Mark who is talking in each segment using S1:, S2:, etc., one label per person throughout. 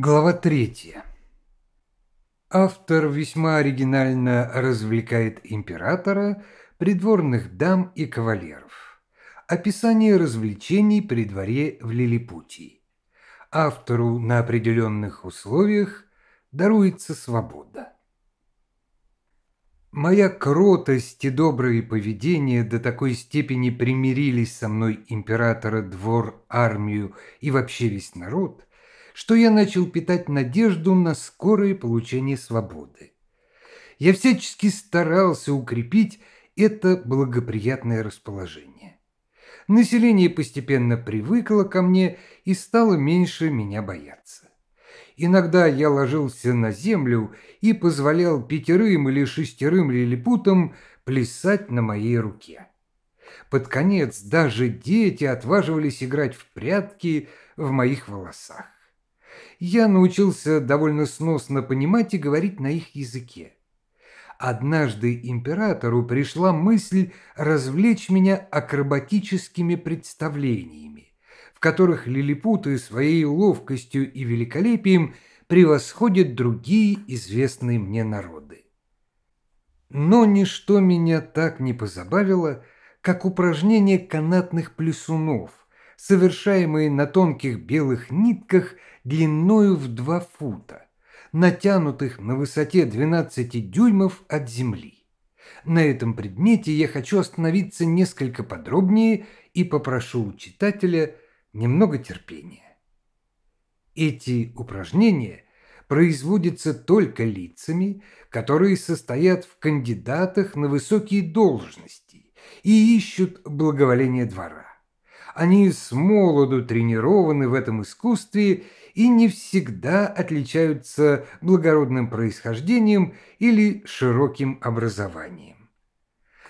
S1: Глава третья. Автор весьма оригинально развлекает императора, придворных дам и кавалеров. Описание развлечений при дворе в Лилипутии. Автору на определенных условиях даруется свобода. Моя кротость и добрые поведения до такой степени примирились со мной императора, двор, армию и вообще весь народ, что я начал питать надежду на скорое получение свободы. Я всячески старался укрепить это благоприятное расположение. Население постепенно привыкло ко мне и стало меньше меня бояться. Иногда я ложился на землю и позволял пятерым или шестерым лилипутам плясать на моей руке. Под конец даже дети отваживались играть в прятки в моих волосах я научился довольно сносно понимать и говорить на их языке. Однажды императору пришла мысль развлечь меня акробатическими представлениями, в которых лилипуты своей ловкостью и великолепием превосходят другие известные мне народы. Но ничто меня так не позабавило, как упражнение канатных плесунов, совершаемые на тонких белых нитках длиною в два фута, натянутых на высоте 12 дюймов от земли. На этом предмете я хочу остановиться несколько подробнее и попрошу у читателя немного терпения. Эти упражнения производятся только лицами, которые состоят в кандидатах на высокие должности и ищут благоволение двора. Они с молоду тренированы в этом искусстве и не всегда отличаются благородным происхождением или широким образованием.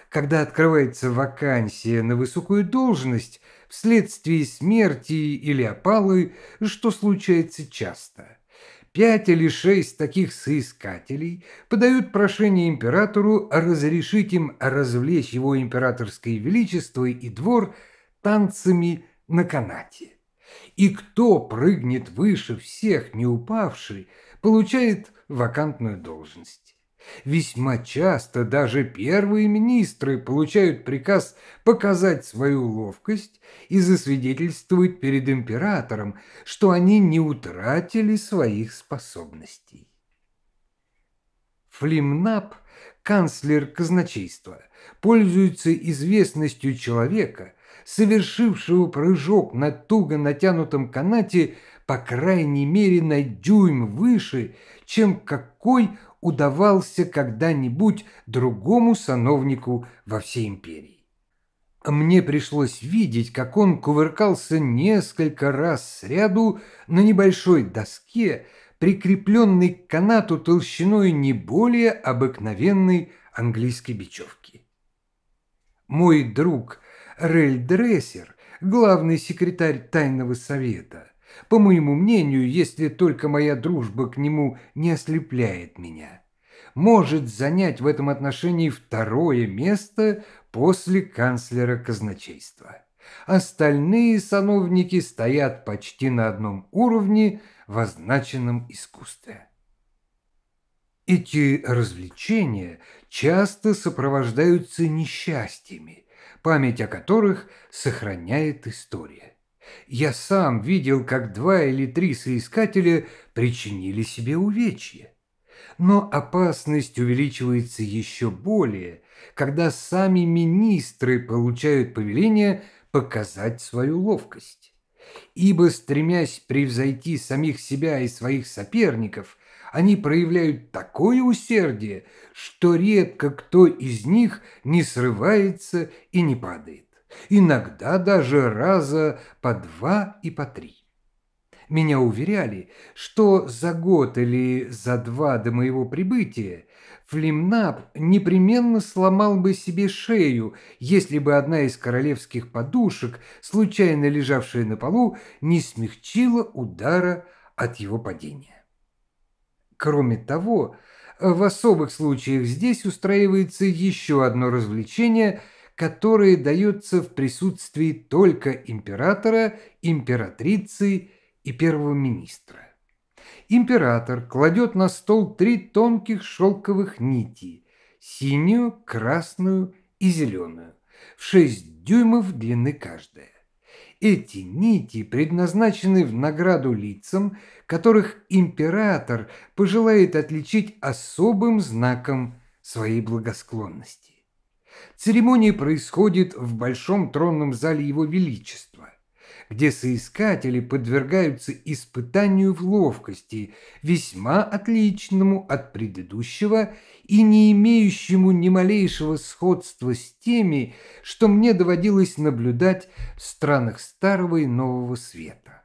S1: Когда открывается вакансия на высокую должность вследствие смерти или опалы, что случается часто – пять или шесть таких соискателей подают прошение императору разрешить им развлечь его императорское величество и двор танцами на канате. И кто прыгнет выше всех, не упавший, получает вакантную должность. Весьма часто даже первые министры получают приказ показать свою ловкость и засвидетельствовать перед императором, что они не утратили своих способностей. Флимнап, канцлер казначейства, пользуется известностью человека, совершившего прыжок на туго натянутом канате по крайней мере на дюйм выше, чем какой удавался когда-нибудь другому сановнику во всей империи. Мне пришлось видеть, как он кувыркался несколько раз сряду на небольшой доске, прикрепленной к канату толщиной не более обыкновенной английской бечевки. Мой друг Рель Дрессер, главный секретарь Тайного Совета. По моему мнению, если только моя дружба к нему не ослепляет меня, может занять в этом отношении второе место после канцлера казначейства. Остальные сановники стоят почти на одном уровне в означенном искусстве. Эти развлечения часто сопровождаются несчастьями, память о которых сохраняет история. Я сам видел, как два или три соискателя причинили себе увечья. Но опасность увеличивается еще более, когда сами министры получают повеление показать свою ловкость. Ибо, стремясь превзойти самих себя и своих соперников, они проявляют такое усердие, что редко кто из них не срывается и не падает, иногда даже раза по два и по три. Меня уверяли, что за год или за два до моего прибытия Флимнап непременно сломал бы себе шею, если бы одна из королевских подушек, случайно лежавшая на полу, не смягчила удара от его падения. Кроме того, э, в особых случаях здесь устраивается еще одно развлечение, которое дается в присутствии только императора, императрицы и первого министра. Император кладет на стол три тонких шелковых нити – синюю, красную и зеленую, в шесть дюймов длины каждая. Эти нити предназначены в награду лицам, которых император пожелает отличить особым знаком своей благосклонности. Церемония происходит в Большом тронном зале Его Величества, где соискатели подвергаются испытанию в ловкости, весьма отличному от предыдущего и не имеющему ни малейшего сходства с теми, что мне доводилось наблюдать в странах Старого и Нового Света.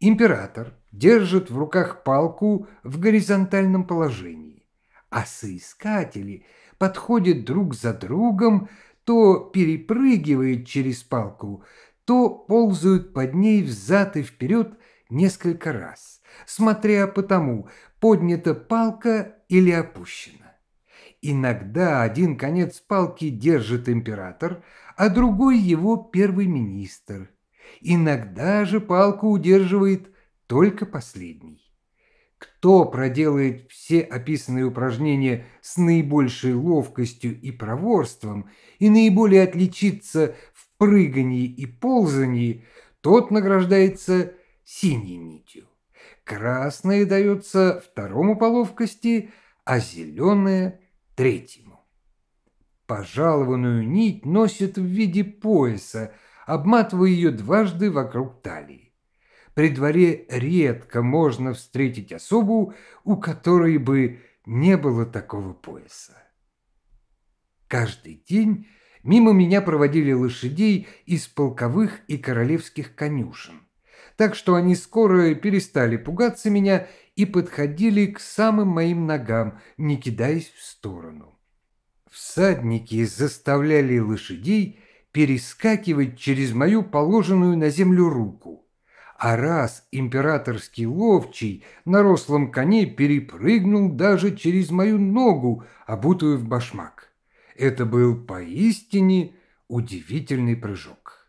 S1: Император держит в руках палку в горизонтальном положении, а соискатели подходят друг за другом, то перепрыгивают через палку, то ползают под ней взад и вперед несколько раз, смотря по тому, поднята палка или опущена. Иногда один конец палки держит император, а другой его первый министр – Иногда же палку удерживает только последний. Кто проделает все описанные упражнения с наибольшей ловкостью и проворством и наиболее отличится в прыгании и ползании, тот награждается синей нитью. Красное дается второму по ловкости, а зеленое – третьему. Пожалованную нить носит в виде пояса – обматывая ее дважды вокруг талии. При дворе редко можно встретить особу, у которой бы не было такого пояса. Каждый день мимо меня проводили лошадей из полковых и королевских конюшен, так что они скоро перестали пугаться меня и подходили к самым моим ногам, не кидаясь в сторону. Всадники заставляли лошадей перескакивать через мою положенную на землю руку. А раз императорский ловчий на рослом коне перепрыгнул даже через мою ногу, обутую в башмак. Это был поистине удивительный прыжок.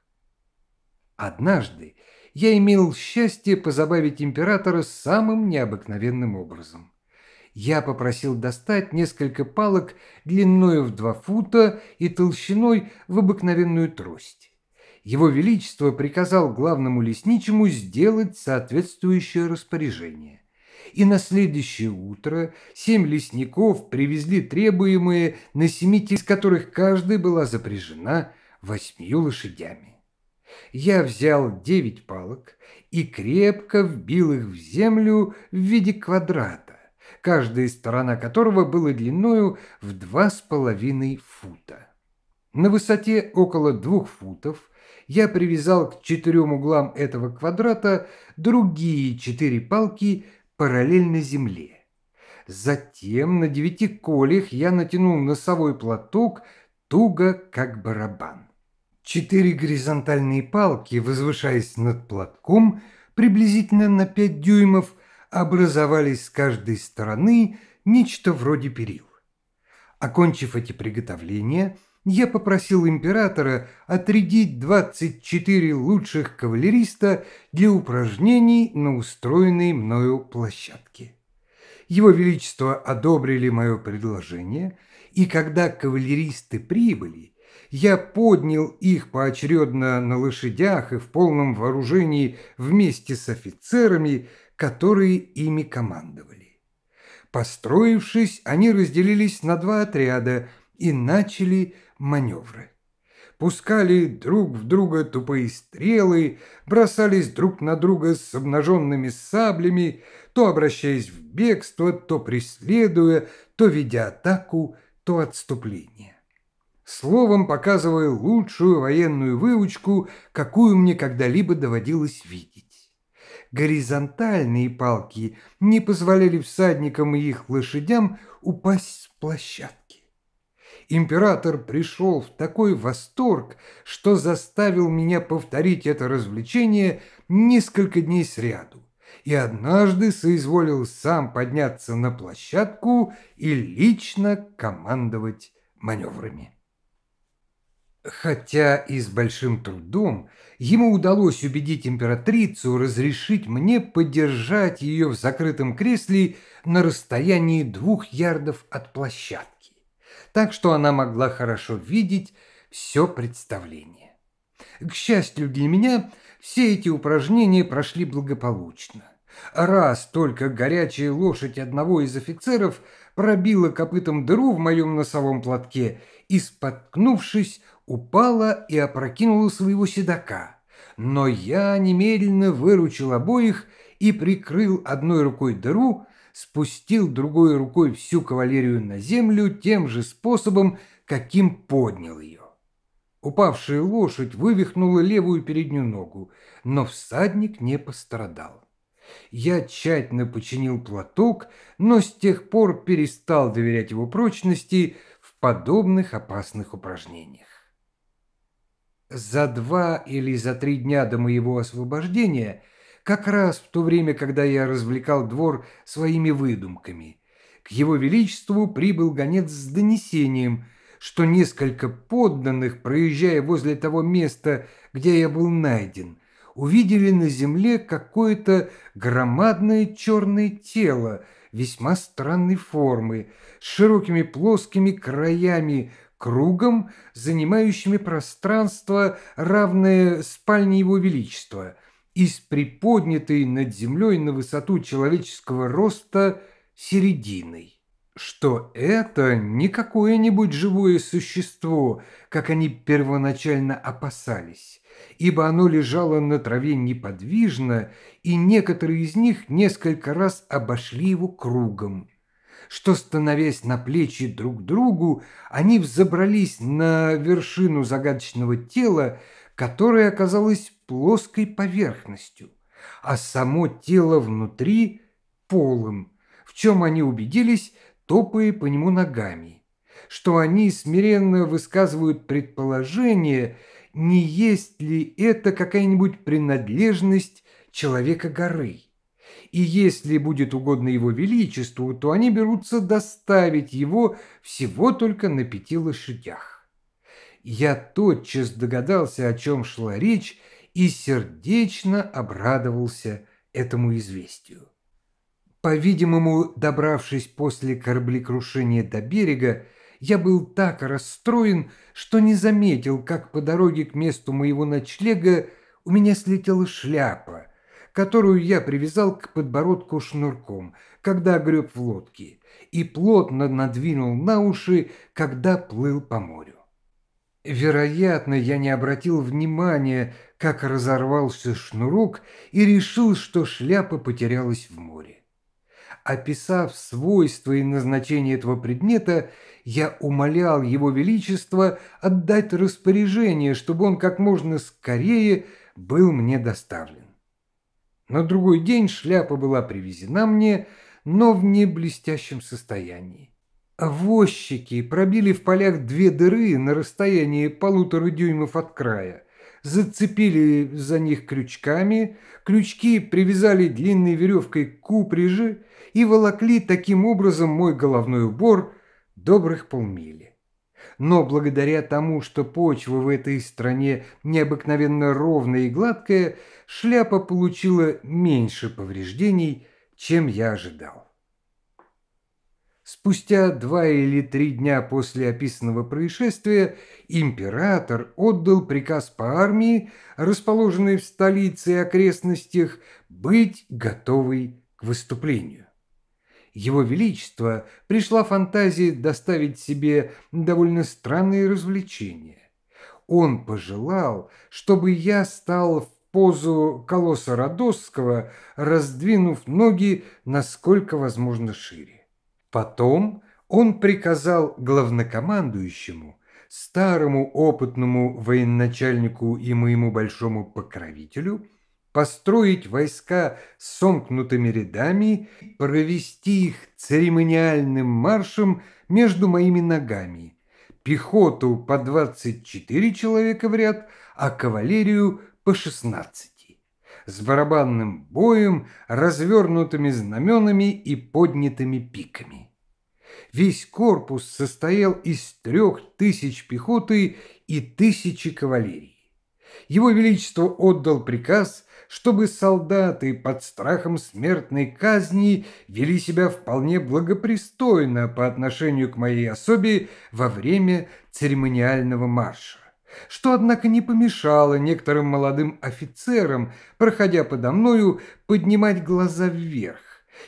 S1: Однажды я имел счастье позабавить императора самым необыкновенным образом – я попросил достать несколько палок длиною в два фута и толщиной в обыкновенную трость. Его Величество приказал главному лесничему сделать соответствующее распоряжение. И на следующее утро семь лесников привезли требуемые на семите, из которых каждая была запряжена восьмью лошадями. Я взял девять палок и крепко вбил их в землю в виде квадрата каждая сторона которого была длиною в два с половиной фута. На высоте около двух футов я привязал к четырем углам этого квадрата другие четыре палки параллельно земле. Затем на девяти колях я натянул носовой платок туго, как барабан. Четыре горизонтальные палки, возвышаясь над платком, приблизительно на пять дюймов, образовались с каждой стороны нечто вроде перил. Окончив эти приготовления, я попросил императора отрядить 24 лучших кавалериста для упражнений на устроенной мною площадке. Его Величество одобрили мое предложение, и когда кавалеристы прибыли, я поднял их поочередно на лошадях и в полном вооружении вместе с офицерами, которые ими командовали. Построившись, они разделились на два отряда и начали маневры. Пускали друг в друга тупые стрелы, бросались друг на друга с обнаженными саблями, то обращаясь в бегство, то преследуя, то ведя атаку, то отступление словом показывая лучшую военную выучку, какую мне когда-либо доводилось видеть горизонтальные палки не позволяли всадникам и их лошадям упасть с площадки. Император пришел в такой восторг, что заставил меня повторить это развлечение несколько дней сряду и однажды соизволил сам подняться на площадку и лично командовать маневрами. Хотя и с большим трудом ему удалось убедить императрицу разрешить мне подержать ее в закрытом кресле на расстоянии двух ярдов от площадки, так что она могла хорошо видеть все представление. К счастью для меня, все эти упражнения прошли благополучно. Раз только горячая лошадь одного из офицеров пробила копытом дыру в моем носовом платке и, споткнувшись, упала и опрокинула своего седока, но я немедленно выручил обоих и прикрыл одной рукой дыру, спустил другой рукой всю кавалерию на землю тем же способом, каким поднял ее. Упавшая лошадь вывихнула левую переднюю ногу, но всадник не пострадал. Я тщательно починил платок, но с тех пор перестал доверять его прочности в подобных опасных упражнениях за два или за три дня до моего освобождения, как раз в то время, когда я развлекал двор своими выдумками. К его величеству прибыл гонец с донесением, что несколько подданных, проезжая возле того места, где я был найден, увидели на земле какое-то громадное черное тело весьма странной формы, с широкими плоскими краями, кругом, занимающими пространство, равное спальне Его Величества, и с приподнятой над землей на высоту человеческого роста серединой что это не какое-нибудь живое существо, как они первоначально опасались, ибо оно лежало на траве неподвижно, и некоторые из них несколько раз обошли его кругом что, становясь на плечи друг другу, они взобрались на вершину загадочного тела, которое оказалось плоской поверхностью, а само тело внутри – полым, в чем они убедились, топая по нему ногами, что они смиренно высказывают предположение, не есть ли это какая-нибудь принадлежность человека-горы и если будет угодно его величеству, то они берутся доставить его всего только на пяти лошадях. Я тотчас догадался, о чем шла речь, и сердечно обрадовался этому известию. По-видимому, добравшись после кораблекрушения до берега, я был так расстроен, что не заметил, как по дороге к месту моего ночлега у меня слетела шляпа, которую я привязал к подбородку шнурком, когда греб в лодке, и плотно надвинул на уши, когда плыл по морю. Вероятно, я не обратил внимания, как разорвался шнурок и решил, что шляпа потерялась в море. Описав свойства и назначение этого предмета, я умолял Его Величество отдать распоряжение, чтобы он как можно скорее был мне доставлен. На другой день шляпа была привезена мне, но в не блестящем состоянии. Возчики пробили в полях две дыры на расстоянии полутора дюймов от края, зацепили за них крючками, крючки привязали длинной веревкой к упряжи и волокли таким образом мой головной убор добрых полмили. Но благодаря тому, что почва в этой стране необыкновенно ровная и гладкая, шляпа получила меньше повреждений, чем я ожидал. Спустя два или три дня после описанного происшествия император отдал приказ по армии, расположенной в столице и окрестностях, быть готовой к выступлению. Его Величество пришла фантазии доставить себе довольно странные развлечения. Он пожелал, чтобы я стал в позу колосса Родосского, раздвинув ноги насколько возможно шире. Потом он приказал главнокомандующему, старому опытному военачальнику и моему большому покровителю – построить войска сомкнутыми рядами, провести их церемониальным маршем между моими ногами, пехоту по 24 человека в ряд, а кавалерию по 16 с барабанным боем, развернутыми знаменами и поднятыми пиками. Весь корпус состоял из трех тысяч пехоты и тысячи кавалерии. Его Величество отдал приказ – чтобы солдаты под страхом смертной казни вели себя вполне благопристойно по отношению к моей особе во время церемониального марша что, однако, не помешало некоторым молодым офицерам, проходя подо мною, поднимать глаза вверх.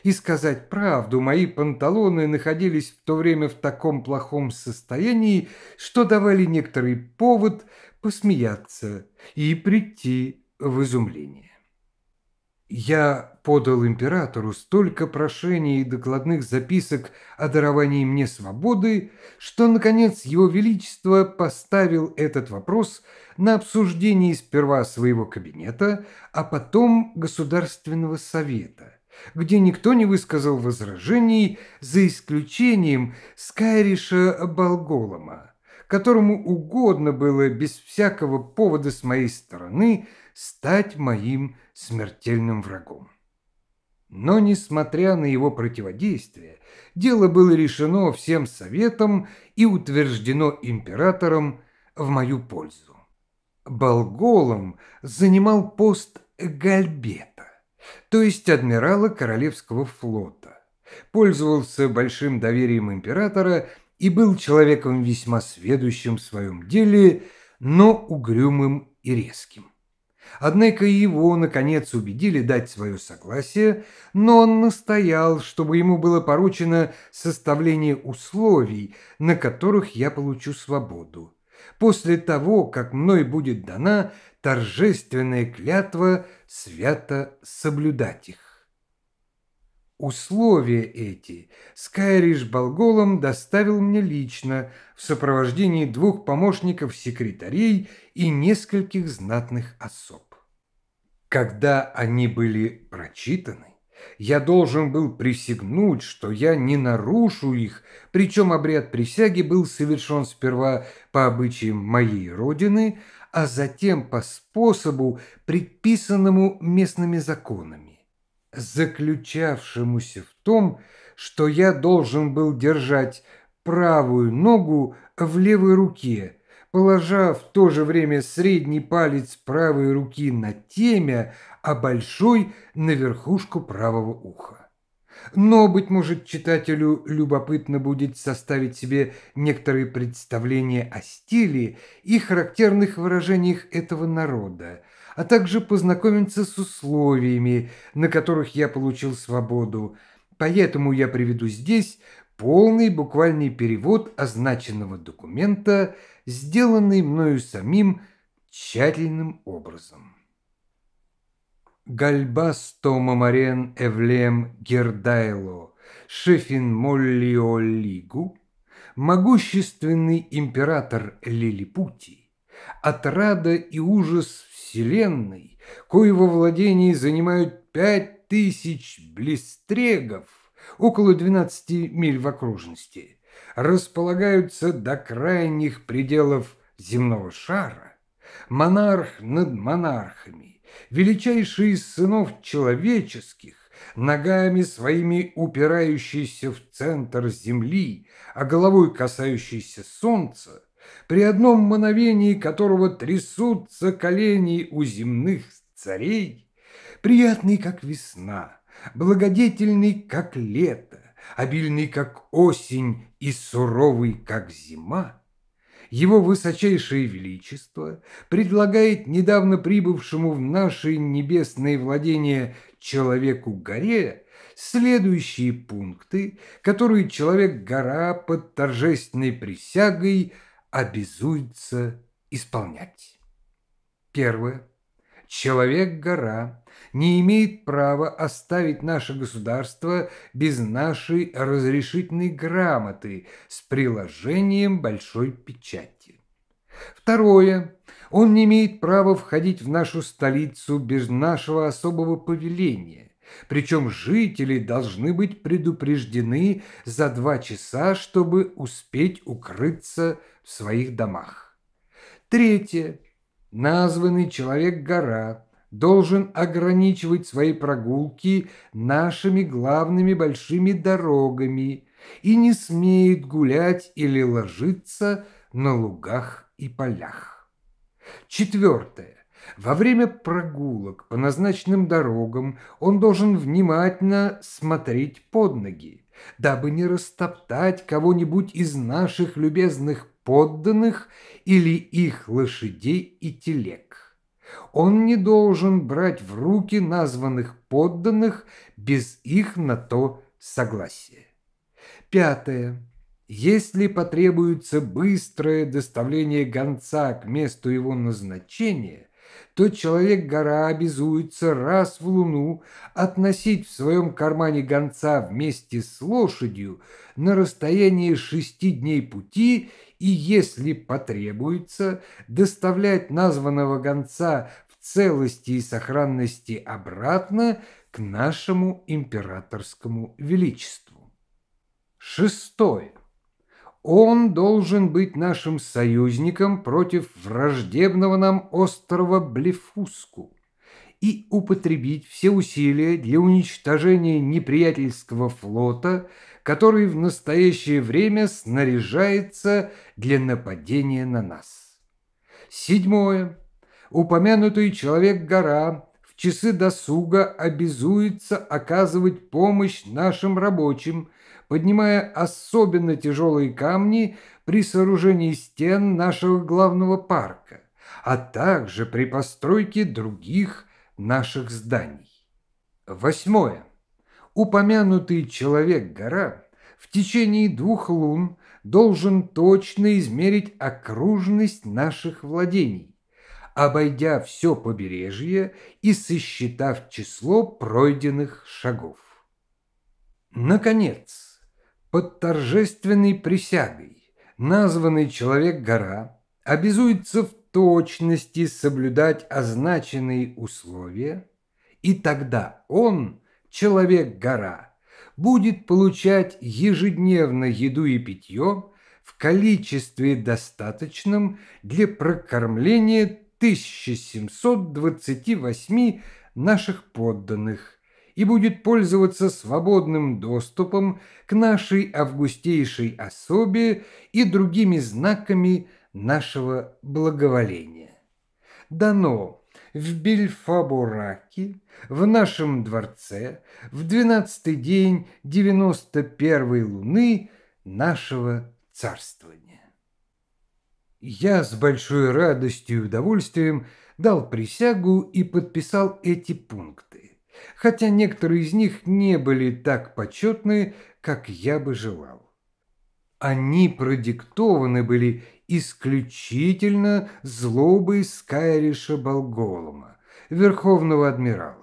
S1: И сказать правду, мои панталоны находились в то время в таком плохом состоянии, что давали некоторый повод посмеяться и прийти в изумление. Я подал императору столько прошений и докладных записок о даровании мне свободы, что, наконец, его величество поставил этот вопрос на обсуждении сперва своего кабинета, а потом Государственного совета, где никто не высказал возражений за исключением Скайриша Болголома, которому угодно было без всякого повода с моей стороны – стать моим смертельным врагом. Но, несмотря на его противодействие, дело было решено всем советом и утверждено императором в мою пользу. Болголом занимал пост Гальбета, то есть адмирала Королевского флота, пользовался большим доверием императора и был человеком весьма сведущим в своем деле, но угрюмым и резким. Однако его, наконец, убедили дать свое согласие, но он настоял, чтобы ему было поручено составление условий, на которых я получу свободу, после того, как мной будет дана торжественная клятва свято соблюдать их. Условия эти Скайриш Болголом доставил мне лично в сопровождении двух помощников-секретарей и нескольких знатных особ. Когда они были прочитаны, я должен был присягнуть, что я не нарушу их, причем обряд присяги был совершен сперва по обычаям моей родины, а затем по способу, предписанному местными законами заключавшемуся в том, что я должен был держать правую ногу в левой руке, положа в то же время средний палец правой руки на темя, а большой – на верхушку правого уха. Но, быть может, читателю любопытно будет составить себе некоторые представления о стиле и характерных выражениях этого народа, а также познакомиться с условиями, на которых я получил свободу. Поэтому я приведу здесь полный буквальный перевод означенного документа, сделанный мною самим тщательным образом. Гальбасто мамарен эвлем гердайло, шефин моллио лигу, могущественный император Лилипутии, отрада и ужас Вселенной, во владений занимают пять тысяч блистрегов, около 12 миль в окружности, располагаются до крайних пределов земного шара, монарх над монархами, величайший из сынов человеческих, ногами своими упирающийся в центр земли, а головой касающийся солнца, при одном мановении которого трясутся колени у земных царей, приятный, как весна, благодетельный, как лето, обильный, как осень и суровый, как зима, его Высочайшее Величество предлагает недавно прибывшему в наши небесные владения человеку-горе следующие пункты, которые человек-гора под торжественной присягой – обязуется исполнять. Первое. Человек-гора не имеет права оставить наше государство без нашей разрешительной грамоты с приложением большой печати. Второе. Он не имеет права входить в нашу столицу без нашего особого повеления причем жители должны быть предупреждены за два часа, чтобы успеть укрыться в своих домах. Третье. Названный человек-гора должен ограничивать свои прогулки нашими главными большими дорогами и не смеет гулять или ложиться на лугах и полях. Четвертое во время прогулок по назначенным дорогам он должен внимательно смотреть под ноги, дабы не растоптать кого-нибудь из наших любезных подданных или их лошадей и телег. Он не должен брать в руки названных подданных без их на то согласия. Пятое. Если потребуется быстрое доставление гонца к месту его назначения, то человек-гора обязуется раз в луну относить в своем кармане гонца вместе с лошадью на расстояние шести дней пути и, если потребуется, доставлять названного гонца в целости и сохранности обратно к нашему императорскому величеству. Шестое. Он должен быть нашим союзником против враждебного нам острова Блефуску и употребить все усилия для уничтожения неприятельского флота, который в настоящее время снаряжается для нападения на нас. Седьмое. Упомянутый человек-гора в часы досуга обязуется оказывать помощь нашим рабочим – поднимая особенно тяжелые камни при сооружении стен нашего главного парка, а также при постройке других наших зданий. Восьмое. Упомянутый человек-гора в течение двух лун должен точно измерить окружность наших владений, обойдя все побережье и сосчитав число пройденных шагов. Наконец, под торжественной присягой названный человек-гора обязуется в точности соблюдать означенные условия, и тогда он, человек-гора, будет получать ежедневно еду и питье в количестве достаточном для прокормления 1728 наших подданных – и будет пользоваться свободным доступом к нашей августейшей особе и другими знаками нашего благоволения. Дано в Бельфабураке, в нашем дворце, в двенадцатый день девяносто первой луны нашего царствования. Я с большой радостью и удовольствием дал присягу и подписал эти пункты хотя некоторые из них не были так почетны, как я бы желал. Они продиктованы были исключительно злобой Скайриша Болголума, верховного адмирала.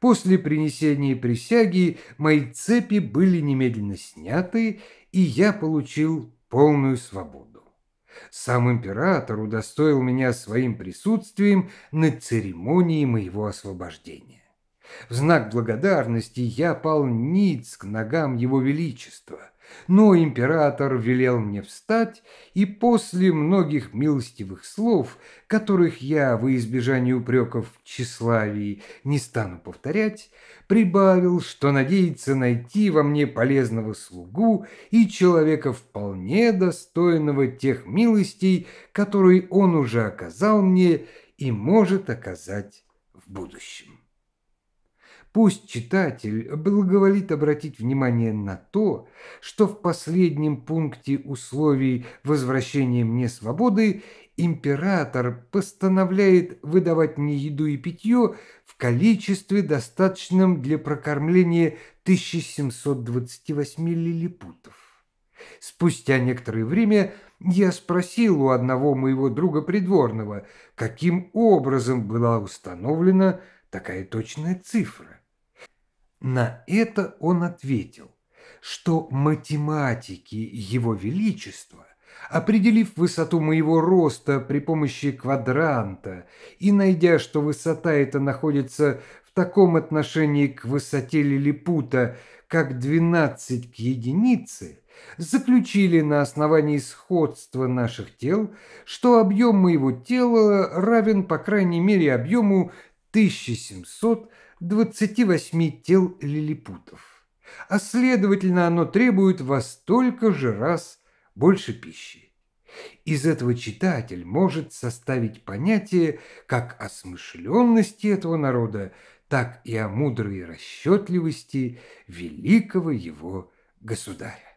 S1: После принесения присяги мои цепи были немедленно сняты, и я получил полную свободу. Сам император удостоил меня своим присутствием на церемонии моего освобождения. В знак благодарности я пал ниц к ногам его величества, но император велел мне встать, и после многих милостивых слов, которых я, во избежание упреков в тщеславии, не стану повторять, прибавил, что надеется найти во мне полезного слугу и человека вполне достойного тех милостей, которые он уже оказал мне и может оказать в будущем. Пусть читатель благоволит обратить внимание на то, что в последнем пункте условий возвращения мне свободы император постановляет выдавать мне еду и питье в количестве, достаточном для прокормления 1728 лилипутов. Спустя некоторое время я спросил у одного моего друга придворного, каким образом была установлена такая точная цифра. На это он ответил, что математики Его Величества, определив высоту моего роста при помощи квадранта и найдя, что высота эта находится в таком отношении к высоте лилипута, как 12 к единице, заключили на основании сходства наших тел, что объем моего тела равен по крайней мере объему 1700 28 тел лилипутов, а следовательно оно требует во столько же раз больше пищи. Из этого читатель может составить понятие как о смышленности этого народа, так и о мудрой расчетливости великого его государя.